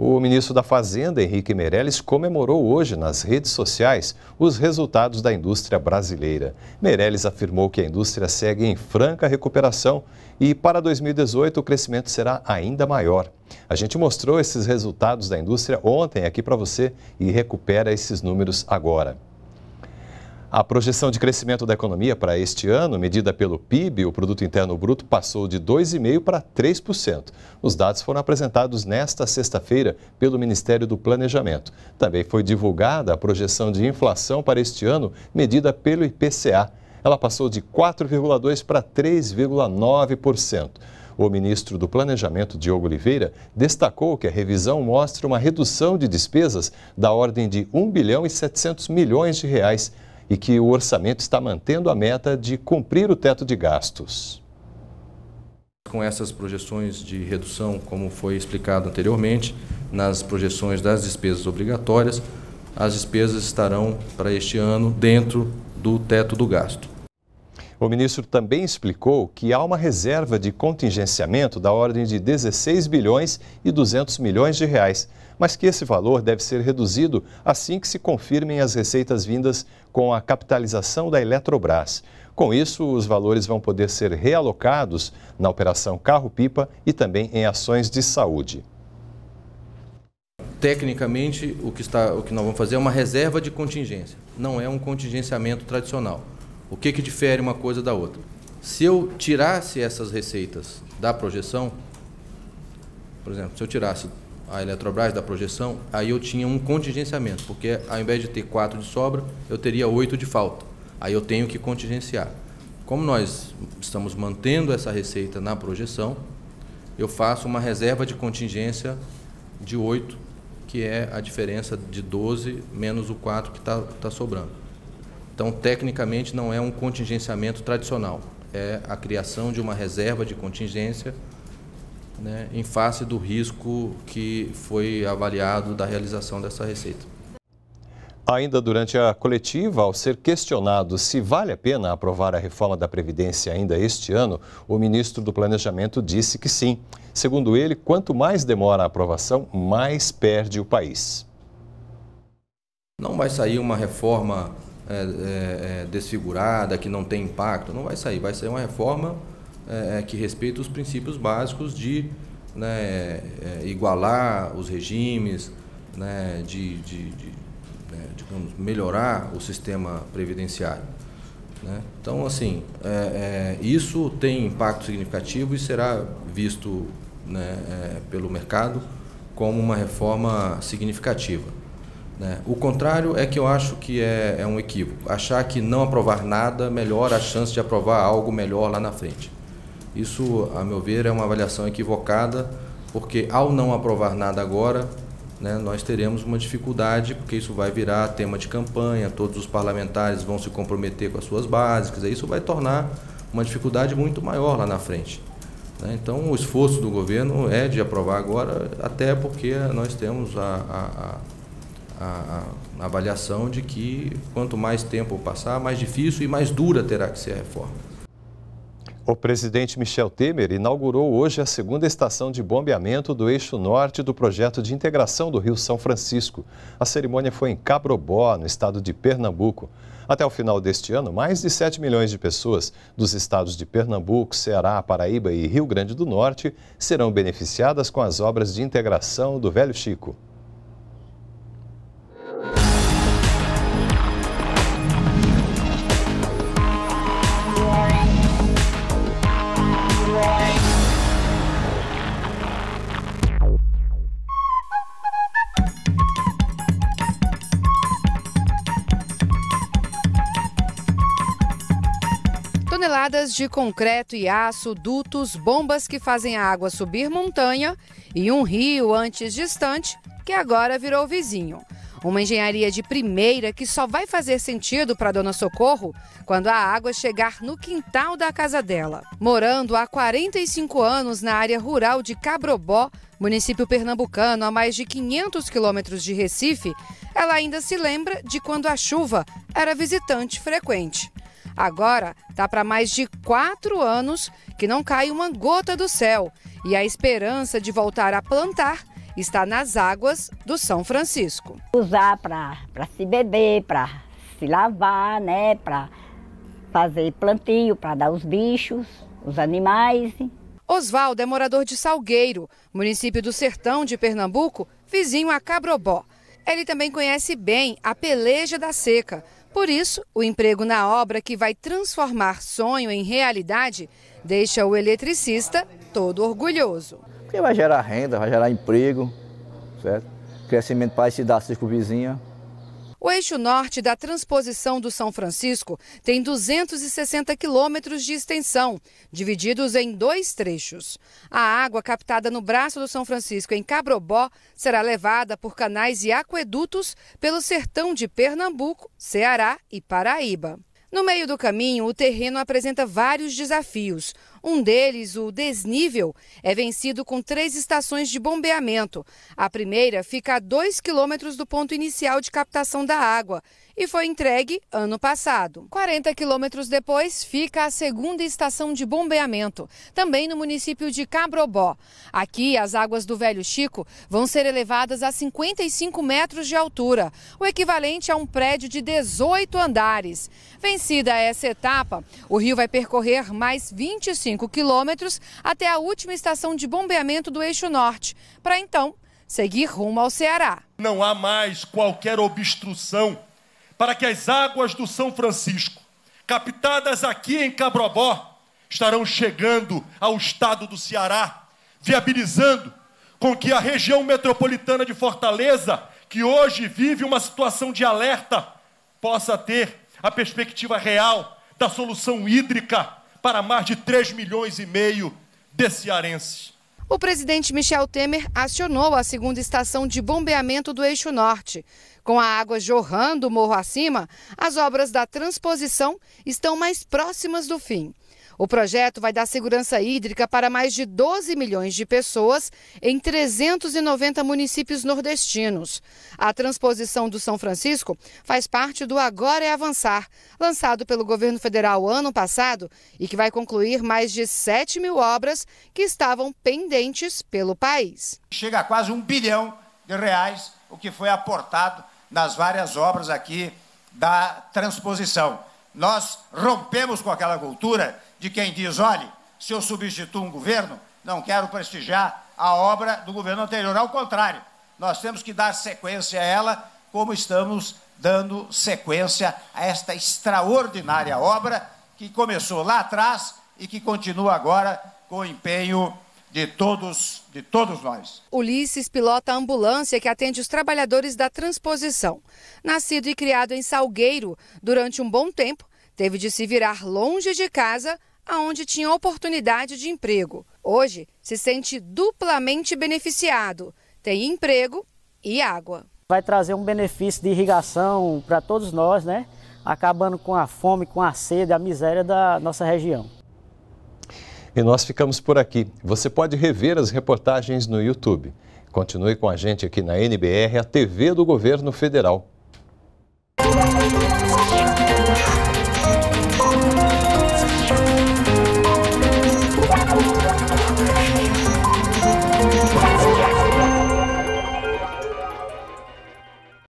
O ministro da Fazenda, Henrique Meirelles, comemorou hoje nas redes sociais os resultados da indústria brasileira. Meirelles afirmou que a indústria segue em franca recuperação e para 2018 o crescimento será ainda maior. A gente mostrou esses resultados da indústria ontem aqui para você e recupera esses números agora. A projeção de crescimento da economia para este ano, medida pelo PIB, o Produto Interno Bruto, passou de 2,5% para 3%. Os dados foram apresentados nesta sexta-feira pelo Ministério do Planejamento. Também foi divulgada a projeção de inflação para este ano, medida pelo IPCA. Ela passou de 4,2% para 3,9%. O ministro do Planejamento, Diogo Oliveira, destacou que a revisão mostra uma redução de despesas da ordem de 1 bilhão e 700 milhões de reais e que o orçamento está mantendo a meta de cumprir o teto de gastos. Com essas projeções de redução, como foi explicado anteriormente, nas projeções das despesas obrigatórias, as despesas estarão para este ano dentro do teto do gasto. O ministro também explicou que há uma reserva de contingenciamento da ordem de 16 bilhões e 200 milhões de reais mas que esse valor deve ser reduzido assim que se confirmem as receitas vindas com a capitalização da Eletrobras. Com isso, os valores vão poder ser realocados na operação Carro-Pipa e também em ações de saúde. Tecnicamente, o que, está, o que nós vamos fazer é uma reserva de contingência, não é um contingenciamento tradicional. O que, que difere uma coisa da outra? Se eu tirasse essas receitas da projeção, por exemplo, se eu tirasse a Eletrobras da projeção, aí eu tinha um contingenciamento, porque ao invés de ter quatro de sobra, eu teria oito de falta. Aí eu tenho que contingenciar. Como nós estamos mantendo essa receita na projeção, eu faço uma reserva de contingência de 8, que é a diferença de 12 menos o 4 que está tá sobrando. Então, tecnicamente, não é um contingenciamento tradicional, é a criação de uma reserva de contingência né, em face do risco que foi avaliado da realização dessa receita. Ainda durante a coletiva, ao ser questionado se vale a pena aprovar a reforma da Previdência ainda este ano, o ministro do Planejamento disse que sim. Segundo ele, quanto mais demora a aprovação, mais perde o país. Não vai sair uma reforma é, é, é desfigurada, que não tem impacto. Não vai sair. Vai sair uma reforma é, é, que respeita os princípios básicos de né, é, é, igualar os regimes, né, de, de, de né, digamos, melhorar o sistema previdenciário. Né? Então, assim, é, é, isso tem impacto significativo e será visto né, pelo mercado como uma reforma significativa. Né? O contrário é que eu acho que é, é um equívoco. Achar que não aprovar nada melhora a chance de aprovar algo melhor lá na frente. Isso, a meu ver, é uma avaliação equivocada, porque ao não aprovar nada agora, né, nós teremos uma dificuldade, porque isso vai virar tema de campanha, todos os parlamentares vão se comprometer com as suas básicas, e isso vai tornar uma dificuldade muito maior lá na frente. Né? Então, o esforço do governo é de aprovar agora, até porque nós temos a, a, a, a avaliação de que quanto mais tempo passar, mais difícil e mais dura terá que ser a reforma. O presidente Michel Temer inaugurou hoje a segunda estação de bombeamento do eixo norte do projeto de integração do Rio São Francisco. A cerimônia foi em Cabrobó, no estado de Pernambuco. Até o final deste ano, mais de 7 milhões de pessoas dos estados de Pernambuco, Ceará, Paraíba e Rio Grande do Norte serão beneficiadas com as obras de integração do Velho Chico. toneladas de concreto e aço, dutos, bombas que fazem a água subir montanha e um rio antes distante que agora virou vizinho. Uma engenharia de primeira que só vai fazer sentido para Dona Socorro quando a água chegar no quintal da casa dela. Morando há 45 anos na área rural de Cabrobó, município pernambucano a mais de 500 quilômetros de Recife, ela ainda se lembra de quando a chuva era visitante frequente. Agora tá para mais de quatro anos que não cai uma gota do céu e a esperança de voltar a plantar está nas águas do São Francisco. Usar para se beber, para se lavar, né? Para fazer plantio, para dar os bichos, os animais. Oswaldo é morador de Salgueiro, município do sertão de Pernambuco, vizinho a Cabrobó. Ele também conhece bem a peleja da seca, por isso, o emprego na obra que vai transformar sonho em realidade deixa o eletricista todo orgulhoso. Porque vai gerar renda, vai gerar emprego, certo? Crescimento para as cidades vizinha. O eixo norte da transposição do São Francisco tem 260 quilômetros de extensão, divididos em dois trechos. A água captada no braço do São Francisco em Cabrobó será levada por canais e aquedutos pelo sertão de Pernambuco, Ceará e Paraíba. No meio do caminho, o terreno apresenta vários desafios. Um deles, o desnível, é vencido com três estações de bombeamento. A primeira fica a 2 quilômetros do ponto inicial de captação da água e foi entregue ano passado. 40 quilômetros depois fica a segunda estação de bombeamento, também no município de Cabrobó. Aqui, as águas do Velho Chico vão ser elevadas a 55 metros de altura, o equivalente a um prédio de 18 andares. Vencida essa etapa, o rio vai percorrer mais 25 5 quilômetros até a última estação de bombeamento do eixo norte, para então seguir rumo ao Ceará. Não há mais qualquer obstrução para que as águas do São Francisco, captadas aqui em Cabrobó, estarão chegando ao estado do Ceará, viabilizando com que a região metropolitana de Fortaleza, que hoje vive uma situação de alerta, possa ter a perspectiva real da solução hídrica para mais de 3 milhões e meio de cearenses. O presidente Michel Temer acionou a segunda estação de bombeamento do Eixo Norte. Com a água jorrando morro acima, as obras da transposição estão mais próximas do fim. O projeto vai dar segurança hídrica para mais de 12 milhões de pessoas em 390 municípios nordestinos. A transposição do São Francisco faz parte do Agora é Avançar, lançado pelo governo federal ano passado e que vai concluir mais de 7 mil obras que estavam pendentes pelo país. Chega a quase um bilhão de reais o que foi aportado nas várias obras aqui da transposição. Nós rompemos com aquela cultura de quem diz, olhe, se eu substituo um governo, não quero prestigiar a obra do governo anterior. Ao contrário, nós temos que dar sequência a ela, como estamos dando sequência a esta extraordinária obra que começou lá atrás e que continua agora com empenho de todos, de todos nós. Ulisses pilota a ambulância que atende os trabalhadores da transposição. Nascido e criado em Salgueiro, durante um bom tempo, teve de se virar longe de casa, aonde tinha oportunidade de emprego. Hoje, se sente duplamente beneficiado. Tem emprego e água. Vai trazer um benefício de irrigação para todos nós, né? Acabando com a fome, com a sede, a miséria da nossa região. E nós ficamos por aqui. Você pode rever as reportagens no YouTube. Continue com a gente aqui na NBR, a TV do Governo Federal.